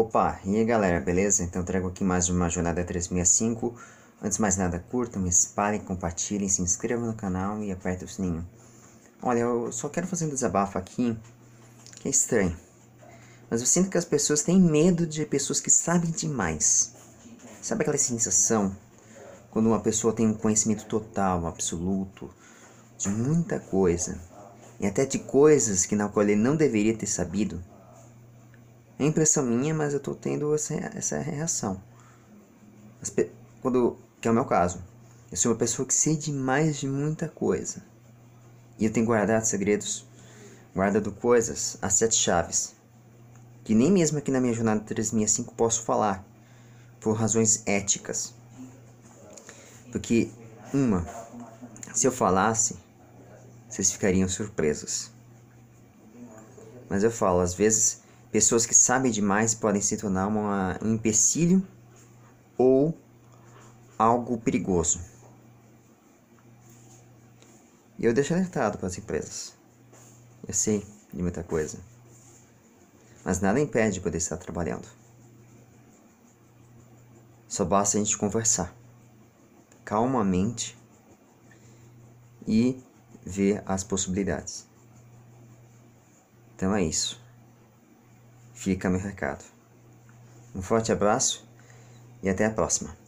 Opa, e aí galera, beleza? Então trago aqui mais uma jornada 365. Antes de mais nada, curtam, espalhem, compartilhem, se inscrevam no canal e apertem o sininho. Olha, eu só quero fazer um desabafo aqui, que é estranho. Mas eu sinto que as pessoas têm medo de pessoas que sabem demais. Sabe aquela sensação quando uma pessoa tem um conhecimento total, absoluto, de muita coisa, e até de coisas que na qual ele não deveria ter sabido? É impressão minha, mas eu tô tendo essa, essa reação. quando, que é o meu caso. Eu sou uma pessoa que sei demais de muita coisa. E eu tenho guardado segredos, guardado coisas, as sete chaves. Que nem mesmo aqui na minha jornada 365 posso falar, por razões éticas. Porque, uma, se eu falasse, vocês ficariam surpresos. Mas eu falo, às vezes Pessoas que sabem demais podem se tornar uma, um empecilho ou algo perigoso. E eu deixo alertado para as empresas. Eu sei de muita coisa. Mas nada impede de poder estar trabalhando. Só basta a gente conversar calmamente e ver as possibilidades. Então é isso. Fica meu recado. Um forte abraço e até a próxima.